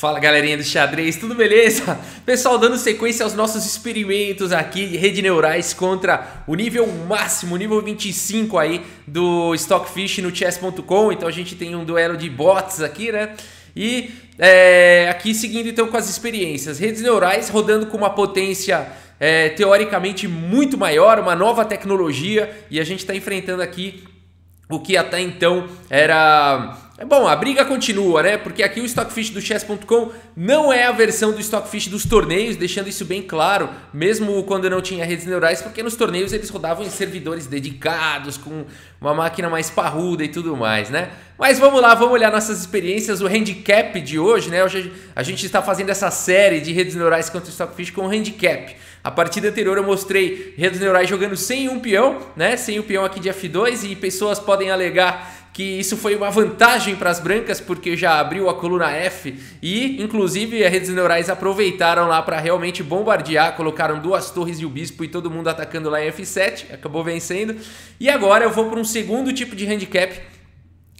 Fala galerinha do xadrez, tudo beleza? Pessoal, dando sequência aos nossos experimentos aqui, de rede neurais contra o nível máximo, o nível 25 aí do Stockfish no chess.com. Então a gente tem um duelo de bots aqui, né? E é, aqui seguindo então com as experiências, redes neurais rodando com uma potência é, teoricamente muito maior, uma nova tecnologia, e a gente está enfrentando aqui o que até então era é bom, a briga continua, né? Porque aqui o Stockfish do Chess.com não é a versão do Stockfish dos torneios, deixando isso bem claro, mesmo quando não tinha redes neurais, porque nos torneios eles rodavam em servidores dedicados, com uma máquina mais parruda e tudo mais, né? Mas vamos lá, vamos olhar nossas experiências, o handicap de hoje, né? Hoje a gente está fazendo essa série de redes neurais contra o Stockfish com handicap. A partida anterior eu mostrei redes neurais jogando sem um peão, né? Sem o peão aqui de F2 e pessoas podem alegar que isso foi uma vantagem para as brancas porque já abriu a coluna F e inclusive as redes neurais aproveitaram lá para realmente bombardear, colocaram duas torres e o bispo e todo mundo atacando lá em F7, acabou vencendo. E agora eu vou para um segundo tipo de handicap,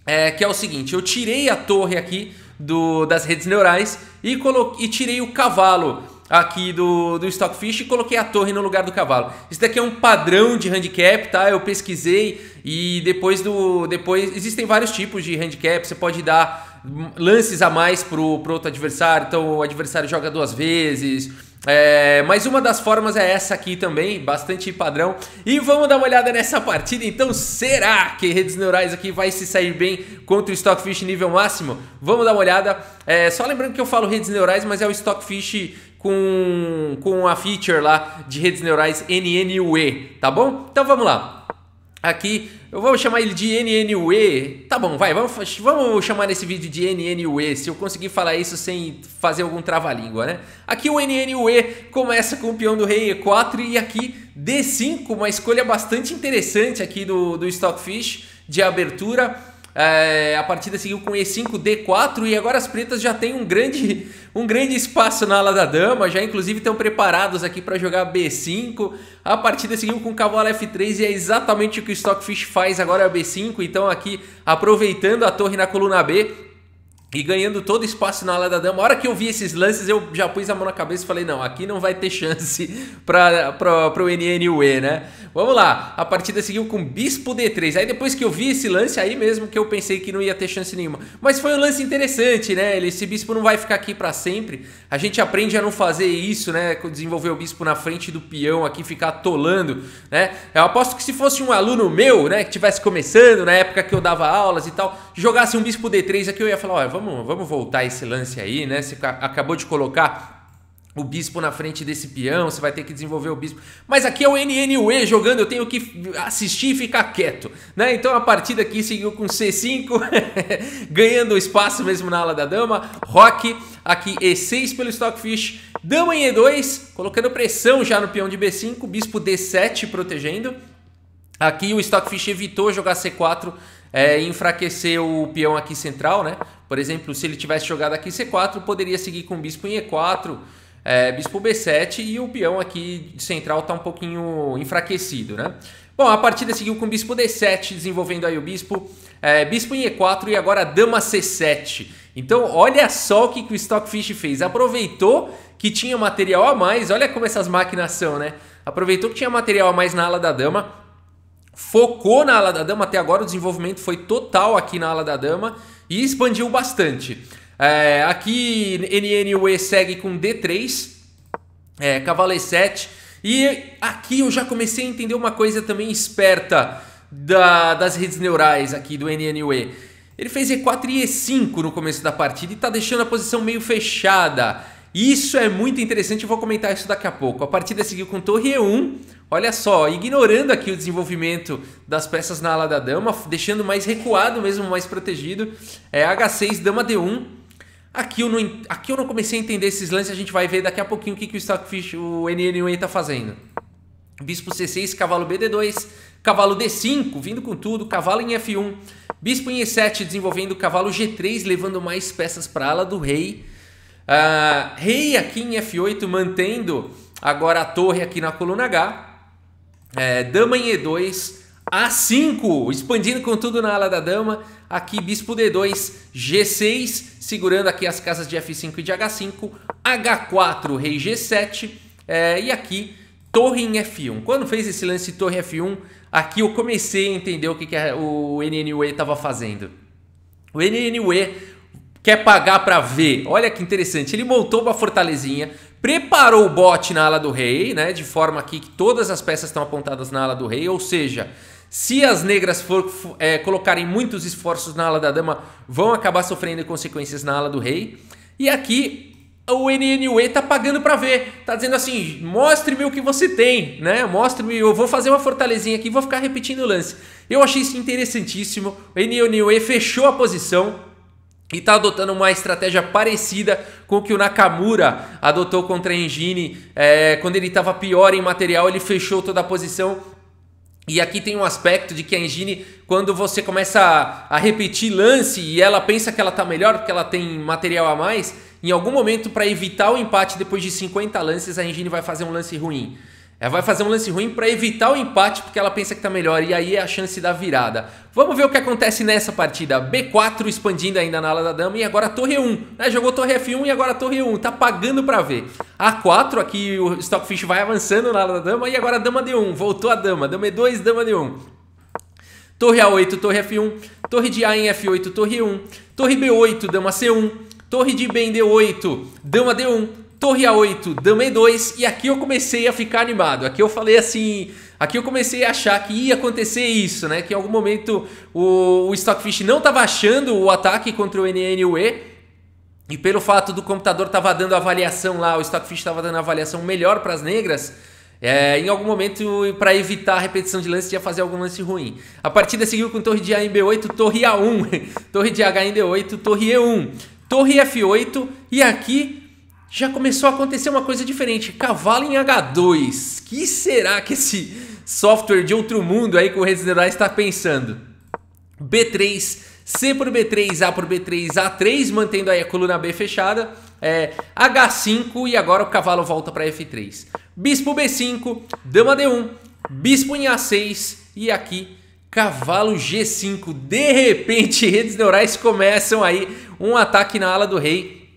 é, que é o seguinte, eu tirei a torre aqui do, das redes neurais e, e tirei o cavalo aqui do, do Stockfish e coloquei a torre no lugar do cavalo. Isso daqui é um padrão de handicap, tá? Eu pesquisei e depois do. Depois. Existem vários tipos de handicap. Você pode dar lances a mais pro, pro outro adversário. Então o adversário joga duas vezes. É, mas uma das formas é essa aqui também, bastante padrão. E vamos dar uma olhada nessa partida. Então, será que redes neurais aqui vai se sair bem contra o Stockfish nível máximo? Vamos dar uma olhada. É, só lembrando que eu falo redes neurais, mas é o Stockfish com, com a feature lá de redes neurais NNUE, tá bom? Então vamos lá. Aqui eu vou chamar ele de NNUE. Tá bom, vai, vamos, vamos chamar nesse vídeo de NNUE, se eu conseguir falar isso sem fazer algum trava-língua, né? Aqui o NNUE começa com o peão do rei E4 e aqui D5, uma escolha bastante interessante aqui do, do Stockfish de abertura é, a partida seguiu com E5, D4 e agora as pretas já têm um grande, um grande espaço na ala da dama, já inclusive estão preparados aqui para jogar B5. A partida seguiu com cavalo F3 e é exatamente o que o Stockfish faz agora é B5, então aqui aproveitando a torre na coluna B, e ganhando todo espaço na ala da dama. A hora que eu vi esses lances, eu já pus a mão na cabeça e falei: não, aqui não vai ter chance para o NNUE, né? Vamos lá, a partida seguiu com bispo D3. Aí depois que eu vi esse lance aí mesmo que eu pensei que não ia ter chance nenhuma. Mas foi um lance interessante, né? Esse bispo não vai ficar aqui para sempre. A gente aprende a não fazer isso, né? Desenvolver o bispo na frente do peão aqui, ficar tolando, né? Eu aposto que se fosse um aluno meu, né, que tivesse começando na época que eu dava aulas e tal, jogasse um bispo D3 aqui, é eu ia falar, olha, vamos, vamos voltar esse lance aí, né? Você acabou de colocar o bispo na frente desse peão, você vai ter que desenvolver o bispo. Mas aqui é o NNUE jogando, eu tenho que assistir e ficar quieto. Né? Então a partida aqui seguiu com C5, ganhando espaço mesmo na ala da dama. Rock aqui E6 pelo Stockfish, dama em E2, colocando pressão já no peão de B5, bispo D7 protegendo. Aqui o Stockfish evitou jogar C4 é, enfraquecer o peão aqui central, né? Por exemplo, se ele tivesse jogado aqui C4, poderia seguir com o bispo em E4, é, bispo B7 e o peão aqui de central está um pouquinho enfraquecido, né? Bom, a partida seguiu com bispo D7, desenvolvendo aí o bispo, é, bispo em E4 e agora dama C7. Então, olha só o que, que o Stockfish fez. Aproveitou que tinha material a mais, olha como essas máquinas são, né? Aproveitou que tinha material a mais na ala da dama, focou na ala da dama, até agora o desenvolvimento foi total aqui na ala da dama e expandiu bastante. É, aqui NNUE segue com D3, é, cavalo E7. E aqui eu já comecei a entender uma coisa também esperta da, das redes neurais aqui do NNUE. Ele fez E4 e E5 no começo da partida e está deixando a posição meio fechada. Isso é muito interessante, eu vou comentar isso daqui a pouco. A partida seguiu com torre E1, olha só, ignorando aqui o desenvolvimento das peças na ala da dama, deixando mais recuado mesmo, mais protegido. É H6, dama D1, Aqui eu, não, aqui eu não comecei a entender esses lances, a gente vai ver daqui a pouquinho o que, que o Stockfish, o NN8 tá fazendo. Bispo C6, cavalo BD2, cavalo D5, vindo com tudo, cavalo em F1, bispo em E7, desenvolvendo cavalo G3, levando mais peças para ala do rei. Uh, rei aqui em F8, mantendo agora a torre aqui na coluna H. É, dama em E2, A5, expandindo com tudo na ala da dama, Aqui bispo D2, G6, segurando aqui as casas de F5 e de H5, H4, rei G7 é, eh, e aqui torre em F1. Quando fez esse lance torre F1, aqui eu comecei a entender o que, que o NNUE estava fazendo. O NNUE quer pagar para ver. Olha que interessante, ele montou uma fortalezinha, preparou o bot na ala do rei, né, de forma aqui que todas as peças estão apontadas na ala do rei, ou seja, se as negras for, é, colocarem muitos esforços na ala da dama, vão acabar sofrendo consequências na ala do rei. E aqui o NNUE tá pagando para ver, tá dizendo assim, mostre-me o que você tem, né? Mostre-me, eu vou fazer uma fortalezinha aqui, vou ficar repetindo o lance. Eu achei isso interessantíssimo. O NNUE fechou a posição, e está adotando uma estratégia parecida com o que o Nakamura adotou contra a Engine. É, quando ele estava pior em material, ele fechou toda a posição e aqui tem um aspecto de que a engine, quando você começa a, a repetir lance e ela pensa que ela está melhor porque ela tem material a mais, em algum momento, para evitar o empate depois de 50 lances, a engine vai fazer um lance ruim. Ela vai fazer um lance ruim para evitar o empate porque ela pensa que está melhor e aí é a chance da virada. Vamos ver o que acontece nessa partida. B4 expandindo ainda na ala da dama e agora torre 1. Né? Jogou torre F1 e agora torre 1. Tá pagando para ver. A4, aqui o Stockfish vai avançando na ala da dama. E agora a dama D1, voltou a dama. Dama E2, dama D1. Torre A8, torre F1. Torre de A em F8, torre E1. Torre B8, dama C1. Torre de B em D8, dama D1. Torre A8, dama E2. E aqui eu comecei a ficar animado. Aqui eu falei assim... Aqui eu comecei a achar que ia acontecer isso, né? Que em algum momento o, o Stockfish não estava achando o ataque contra o NNUE e pelo fato do computador estava dando avaliação lá, o Stockfish estava dando avaliação melhor para as negras, é, em algum momento, para evitar a repetição de lance, ia fazer algum lance ruim. A partida seguiu com torre de A em B8, torre A1, torre de H em D8, torre E1, torre F8 e aqui já começou a acontecer uma coisa diferente. Cavalo em H2. Que será que esse software de outro mundo aí com redes neurais está pensando? B3 C por B3, A por B3, A3, mantendo aí a coluna B fechada. É, H5 e agora o cavalo volta para F3. Bispo B5, dama D1, bispo em A6 e aqui cavalo G5. De repente, redes neurais começam aí um ataque na ala do rei.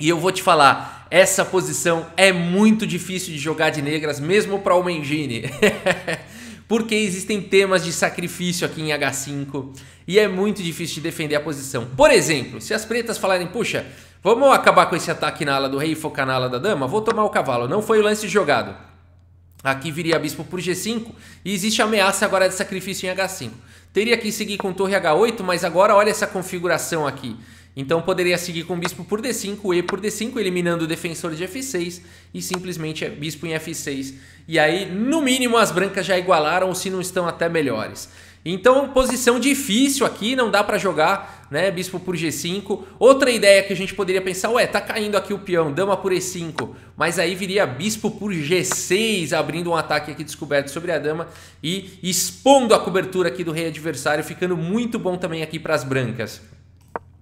E eu vou te falar, essa posição é muito difícil de jogar de negras, mesmo para uma engine. porque existem temas de sacrifício aqui em H5 e é muito difícil de defender a posição. Por exemplo, se as pretas falarem, puxa, vamos acabar com esse ataque na ala do rei e focar na ala da dama, vou tomar o cavalo. Não foi o lance jogado. Aqui viria bispo por G5 e existe ameaça agora de sacrifício em H5. Teria que seguir com torre H8, mas agora olha essa configuração aqui. Então poderia seguir com bispo por D5, E por D5, eliminando o defensor de F6 e simplesmente é bispo em F6. E aí, no mínimo, as brancas já igualaram, ou se não estão até melhores. Então, posição difícil aqui, não dá para jogar, né, bispo por G5. Outra ideia que a gente poderia pensar, ué, tá caindo aqui o peão, dama por E5, mas aí viria bispo por G6, abrindo um ataque aqui descoberto sobre a dama e expondo a cobertura aqui do rei adversário, ficando muito bom também aqui para as brancas.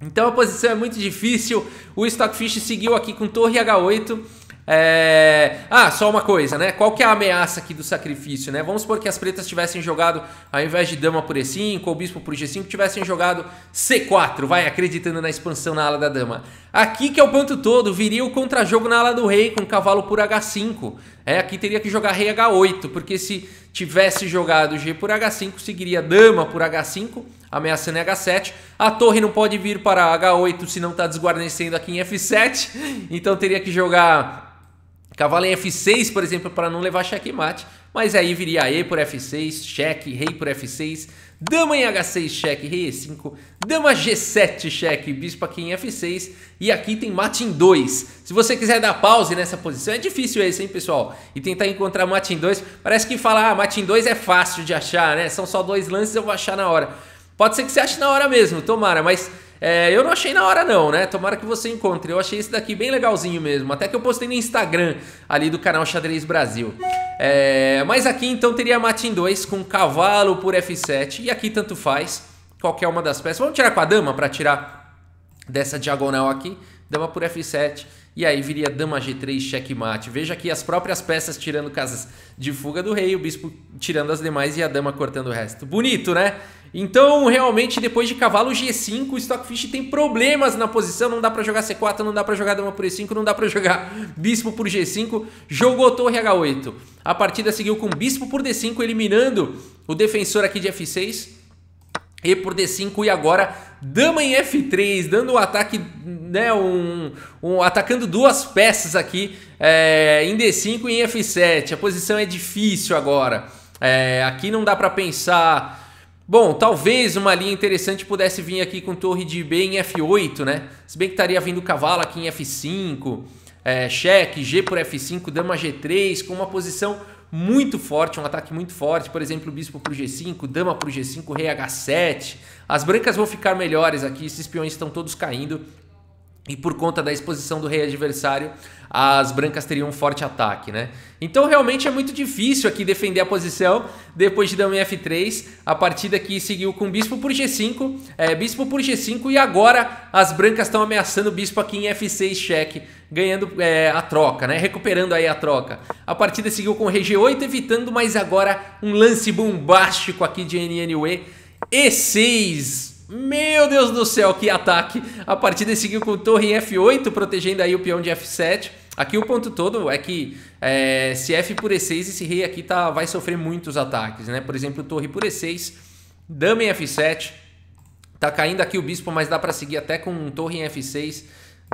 Então a posição é muito difícil. O Stockfish seguiu aqui com torre H8. É... Ah, só uma coisa, né? Qual que é a ameaça aqui do sacrifício, né? Vamos supor que as pretas tivessem jogado, ao invés de dama por E5 ou bispo por G5, tivessem jogado C4, vai acreditando na expansão na ala da dama. Aqui que é o ponto todo, viria o contra-jogo na ala do rei com cavalo por H5. É, aqui teria que jogar rei H8, porque se tivesse jogado G por H5, seguiria dama por H5 ameaça em H7. A torre não pode vir para H8 se não está desguarnecendo aqui em F7, então teria que jogar cavalo em F6, por exemplo, para não levar checkmate. Mas aí viria E por F6, cheque, rei por F6, dama em H6, cheque, rei E5, dama G7, cheque, bispo aqui em F6 e aqui tem mate em 2. Se você quiser dar pause nessa posição, é difícil esse, hein, pessoal? E tentar encontrar mate em 2, parece que falar ah, mate em 2 é fácil de achar, né? São só dois lances, eu vou achar na hora. Pode ser que você ache na hora mesmo, tomara, mas é, eu não achei na hora não, né? Tomara que você encontre. Eu achei esse daqui bem legalzinho mesmo. Até que eu postei no Instagram ali do canal Xadrez Brasil. É, mas aqui então teria mate em 2 com cavalo por F7. E aqui tanto faz. Qualquer uma das peças. Vamos tirar com a dama para tirar dessa diagonal aqui. Dama por F7. E aí viria dama G3, checkmate. Veja aqui as próprias peças tirando casas de fuga do rei. O bispo tirando as demais e a dama cortando o resto. Bonito, né? Então, realmente, depois de cavalo G5, o Stockfish tem problemas na posição. Não dá para jogar C4, não dá para jogar dama por E5, não dá para jogar bispo por G5. Jogou torre H8. A partida seguiu com bispo por D5, eliminando o defensor aqui de F6. E por D5 e agora dama em F3, dando um ataque, né, um, um atacando duas peças aqui é, em D5 e em F7. A posição é difícil agora. É, aqui não dá para pensar Bom, talvez uma linha interessante pudesse vir aqui com torre de B em F8, né? Se bem que estaria vindo cavalo aqui em F5, é, cheque, G por F5, dama G3, com uma posição muito forte, um ataque muito forte, por exemplo, bispo por G5, dama por G5, rei H7. As brancas vão ficar melhores aqui, esses peões estão todos caindo, e por conta da exposição do rei adversário, as brancas teriam um forte ataque, né? Então realmente é muito difícil aqui defender a posição depois de dama F3, a partida que seguiu com bispo por G5, é, bispo por G5 e agora as brancas estão ameaçando o bispo aqui em F6 cheque, ganhando é, a troca, né? Recuperando aí a troca. A partida seguiu com rei G8 evitando, mas agora um lance bombástico aqui de NNUE E6 meu Deus do céu, que ataque! A partida seguiu com torre em F8, protegendo aí o peão de F7. Aqui o ponto todo é que é, se F por E6, esse rei aqui tá, vai sofrer muitos ataques, né? Por exemplo, torre por E6, dama em F7, tá caindo aqui o bispo, mas dá para seguir até com torre em F6,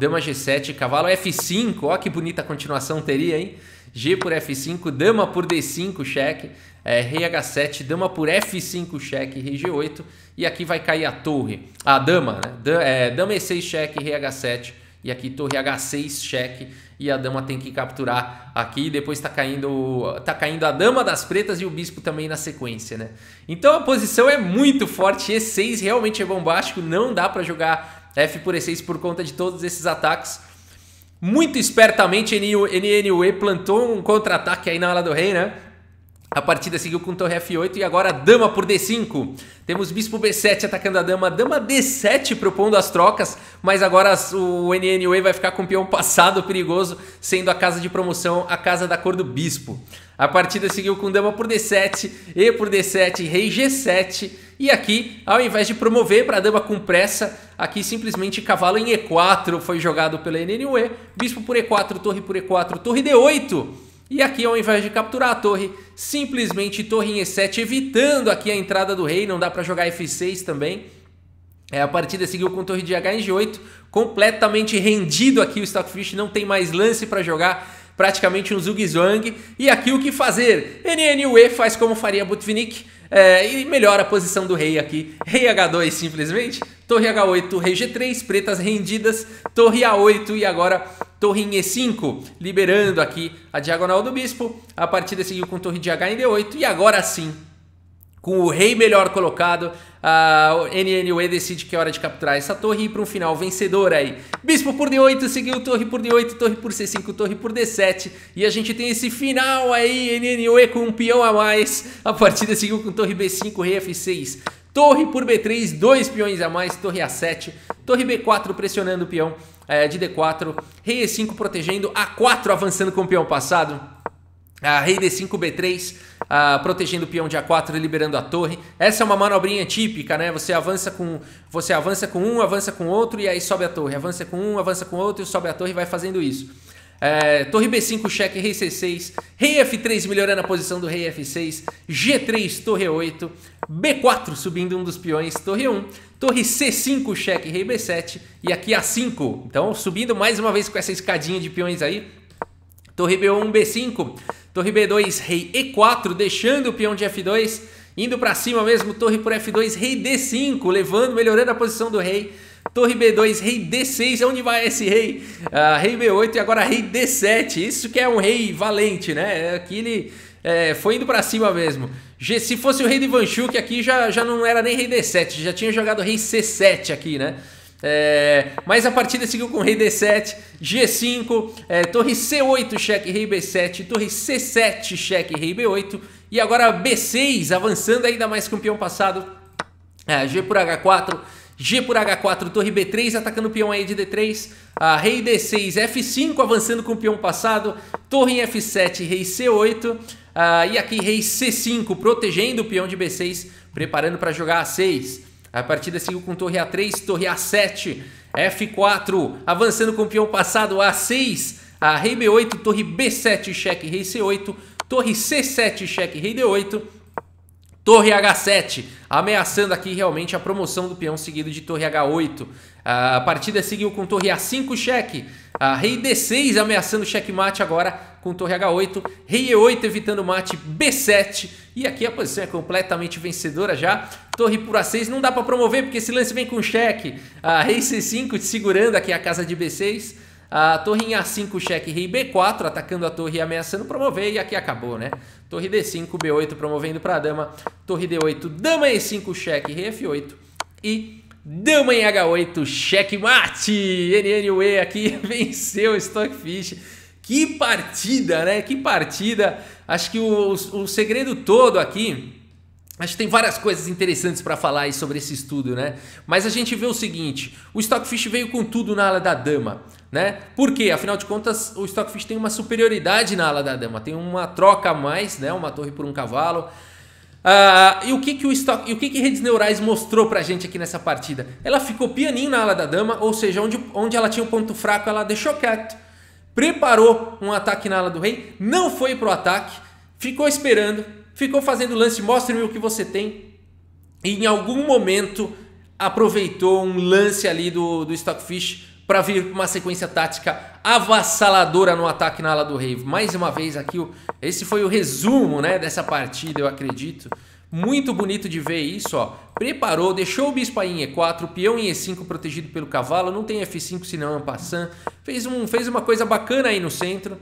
dama G7, cavalo F5, ó que bonita continuação teria, hein? G por F5, dama por D5, cheque, é, rei H7, dama por F5, cheque, rei G8, e aqui vai cair a torre, a dama, né? Da, é, dama E6, cheque, rei H7, e aqui torre H6, cheque, e a dama tem que capturar aqui, depois está caindo, tá caindo a dama das pretas e o bispo também na sequência, né? Então a posição é muito forte, E6 realmente é bombástico, não dá para jogar F por E6 por conta de todos esses ataques, muito espertamente, NNUE plantou um contra-ataque aí na ala do rei, né? A partida seguiu com torre F8 e agora dama por D5. Temos bispo B7 atacando a dama, dama D7 propondo as trocas, mas agora o NNUE vai ficar com o peão passado perigoso, sendo a casa de promoção a casa da cor do bispo. A partida seguiu com dama por D7, E por D7, rei G7. E aqui, ao invés de promover para a dama com pressa, Aqui simplesmente cavalo em E4 foi jogado pela NNUE. Bispo por E4, torre por E4, torre D8. E aqui ao invés de capturar a torre, simplesmente torre em E7, evitando aqui a entrada do rei. Não dá para jogar F6 também. É, a partida seguiu com torre de H em G8, completamente rendido aqui o Stockfish, não tem mais lance para jogar, praticamente um zugzwang. E aqui o que fazer? NNUE faz como faria Butvinnik é, e melhora a posição do rei aqui. Rei H2 simplesmente, torre H8, rei G3, pretas rendidas, torre A8 e agora torre em E5, liberando aqui a diagonal do bispo. A partida seguiu com torre de H em D8 e agora sim, com o rei melhor colocado, a NNUE decide que é hora de capturar essa torre e ir para um final vencedor aí. Bispo por D8, seguiu torre por D8, torre por C5, torre por D7. E a gente tem esse final aí, NNUE com um peão a mais. A partida seguiu com torre B5, rei F6, Torre por B3, dois peões a mais, torre A7, torre B4 pressionando o peão é, de D4, rei E5 protegendo, A4 avançando com o peão passado, a rei D5, B3, a, protegendo o peão de A4 e liberando a torre. Essa é uma manobrinha típica, né? Você avança com você avança com um, avança com outro e aí sobe a torre, avança com um, avança com outro e sobe a torre e vai fazendo isso. É, torre B5, cheque, rei C6, rei F3 melhorando a posição do rei F6, G3, torre 8, B4 subindo um dos peões, torre 1, torre C5, cheque, rei B7 e aqui A5. Então subindo mais uma vez com essa escadinha de peões aí. Torre B1, B5, torre B2, rei E4, deixando o peão de F2, indo para cima mesmo, torre por F2, rei D5, levando, melhorando a posição do rei. Torre B2, rei D6, é onde vai esse rei? Uh, rei B8 e agora rei D7. Isso que é um rei valente, né? Aqui é ele é, foi indo para cima mesmo. Se fosse o rei de Vanchuk aqui, já, já não era nem rei D7, já tinha jogado rei C7 aqui, né? É, mas a partida seguiu com rei D7, G5, é, torre C8, cheque, rei B7, torre C7, cheque, rei B8. E agora B6, avançando ainda mais com o peão passado, é, G por H4, G por H4, torre B3, atacando o peão aí de D3. a rei D6, F5 avançando com o peão passado. Torre em F7, rei C8. a ah, e aqui rei C5, protegendo o peão de B6, preparando para jogar A6. A partida seguiu com torre A3, torre A7, F4, avançando com o peão passado, A6, a rei B8, torre B7, cheque, rei C8, torre C7, cheque, rei D8. Torre H7, ameaçando aqui realmente a promoção do peão seguido de Torre H8. A partida seguiu com Torre A5 cheque, a Rei D6 ameaçando xeque-mate agora com Torre H8, Rei E8 evitando mate, B7 e aqui a posição é completamente vencedora já. Torre por A6 não dá para promover porque esse lance vem com cheque, a Rei C5 segurando aqui a casa de B6. A torre em A5, cheque rei B4, atacando a torre e ameaçando promover, e aqui acabou, né? Torre D5, B8 promovendo para dama, torre D8, dama E5, cheque, rei F8 e dama em H8, cheque mate! NNUE aqui venceu o Stockfish. Que partida, né? Que partida! Acho que o, o, o segredo todo aqui Acho que tem várias coisas interessantes para falar sobre esse estudo, né? Mas a gente vê o seguinte: o Stockfish veio com tudo na ala da dama, né? Por quê? Afinal de contas, o Stockfish tem uma superioridade na ala da dama, tem uma troca a mais, né? Uma torre por um cavalo. Ah, e o que que o Stock, e o que que Redes Neurais mostrou pra gente aqui nessa partida? Ela ficou pianinho na ala da dama, ou seja, onde, onde ela tinha um ponto fraco, ela deixou quieto. Preparou um ataque na ala do rei, não foi pro ataque, ficou esperando, ficou fazendo lance, mostre-me o que você tem. E em algum momento aproveitou um lance ali do, do Stockfish para vir com uma sequência tática avassaladora no ataque na ala do Rave. Mais uma vez aqui, esse foi o resumo né, dessa partida, eu acredito. Muito bonito de ver isso, ó. Preparou, deixou o bispo em E4, peão em E5 protegido pelo cavalo, não tem F5 senão é um passant. Fez, um, fez uma coisa bacana aí no centro.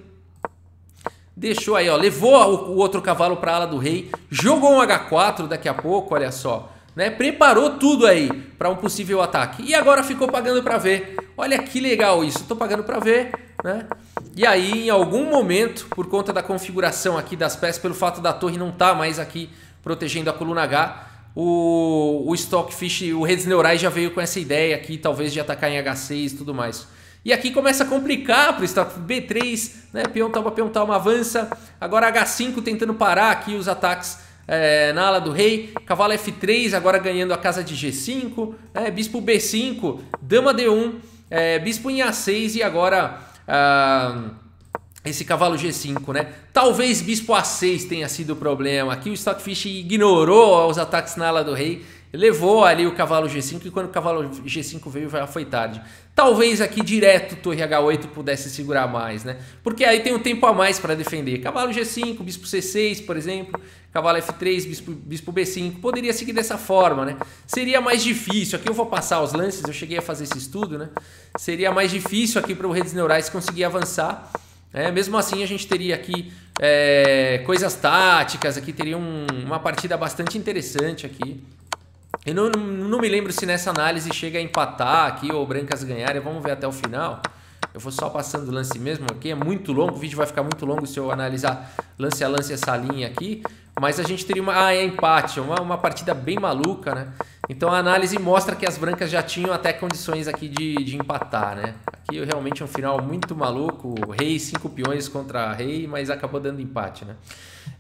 Deixou aí, ó, levou o outro cavalo para a ala do rei, jogou um H4 daqui a pouco, olha só. Né? Preparou tudo aí para um possível ataque. E agora ficou pagando para ver. Olha que legal isso, estou pagando para ver. Né? E aí, em algum momento, por conta da configuração aqui das peças, pelo fato da torre não estar tá mais aqui protegendo a coluna H, o, o Stockfish, o Redes Neurais já veio com essa ideia aqui, talvez de atacar em H6 e tudo mais. E aqui começa a complicar para o Staff B3, né? Peão talma, peão talma avança. Agora H5 tentando parar aqui os ataques é, na ala do rei. Cavalo F3 agora ganhando a casa de G5. Né? Bispo B5, dama D1, é, bispo em A6 e agora ah, esse cavalo G5, né? Talvez bispo A6 tenha sido o problema. Aqui o Stockfish ignorou os ataques na ala do rei levou ali o cavalo G5 e quando o cavalo G5 veio já foi tarde. Talvez aqui direto torre H8 pudesse segurar mais, né? Porque aí tem um tempo a mais para defender. Cavalo G5, bispo C6, por exemplo, cavalo F3, bispo, bispo B5, poderia seguir dessa forma, né? Seria mais difícil, aqui eu vou passar os lances, eu cheguei a fazer esse estudo, né? Seria mais difícil aqui para o Redes Neurais conseguir avançar, é, mesmo assim, a gente teria aqui é, coisas táticas, aqui teria um, uma partida bastante interessante aqui. Eu não, não me lembro se nessa análise chega a empatar aqui ou Brancas ganharem. Vamos ver até o final. Eu vou só passando o lance mesmo aqui. É muito longo, o vídeo vai ficar muito longo se eu analisar lance a lance essa linha aqui. Mas a gente teria uma. Ah, é empate. Uma, uma partida bem maluca, né? Então a análise mostra que as brancas já tinham até condições aqui de, de empatar, né? Aqui realmente é um final muito maluco, rei cinco peões contra rei, mas acabou dando empate, né?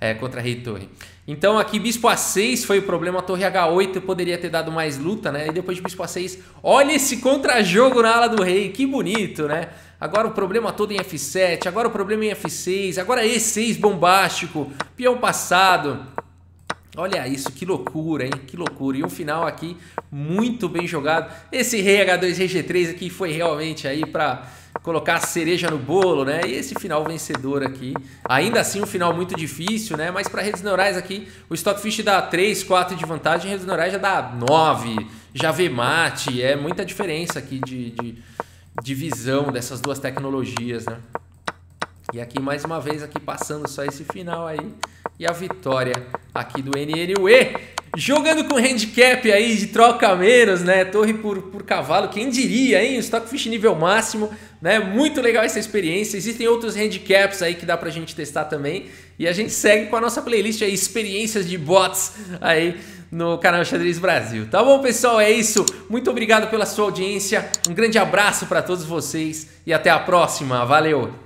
É, contra rei e torre. Então aqui bispo a6 foi o problema, torre h8 poderia ter dado mais luta, né? E depois de bispo a6, olha esse contra-jogo na ala do rei, que bonito, né? Agora o problema todo em f7, agora o problema em f6, agora e6 bombástico, peão passado... Olha isso, que loucura, hein? Que loucura. E um final aqui muito bem jogado. Esse rei H2 rei G3 aqui foi realmente aí para colocar a cereja no bolo, né? E esse final vencedor aqui. Ainda assim um final muito difícil, né? Mas para redes neurais aqui, o Stockfish dá 3, 4 de vantagem, redes neurais já dá 9, já vê mate. É muita diferença aqui de, de, de visão dessas duas tecnologias, né? E aqui mais uma vez aqui passando só esse final aí e a vitória aqui do NNUE. Jogando com handicap aí de troca menos, né? Torre por, por cavalo, quem diria, hein? Stockfish nível máximo, né? Muito legal essa experiência. Existem outros handicaps aí que dá pra gente testar também. E a gente segue com a nossa playlist aí, experiências de bots aí no canal Xadrez Brasil. Tá bom, pessoal? É isso. Muito obrigado pela sua audiência. Um grande abraço para todos vocês e até a próxima. Valeu!